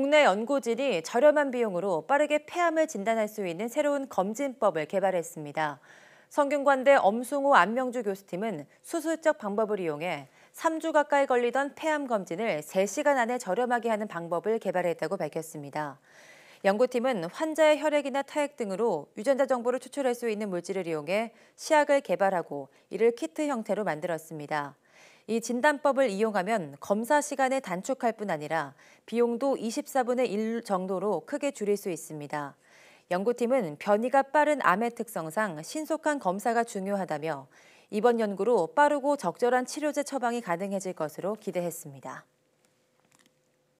국내 연구진이 저렴한 비용으로 빠르게 폐암을 진단할 수 있는 새로운 검진법을 개발했습니다. 성균관대 엄승호 안명주 교수팀은 수술적 방법을 이용해 3주 가까이 걸리던 폐암 검진을 3시간 안에 저렴하게 하는 방법을 개발했다고 밝혔습니다. 연구팀은 환자의 혈액이나 타액 등으로 유전자 정보를 추출할 수 있는 물질을 이용해 시약을 개발하고 이를 키트 형태로 만들었습니다. 이 진단법을 이용하면 검사 시간을 단축할 뿐 아니라 비용도 24분의 1 정도로 크게 줄일 수 있습니다. 연구팀은 변이가 빠른 암의 특성상 신속한 검사가 중요하다며 이번 연구로 빠르고 적절한 치료제 처방이 가능해질 것으로 기대했습니다.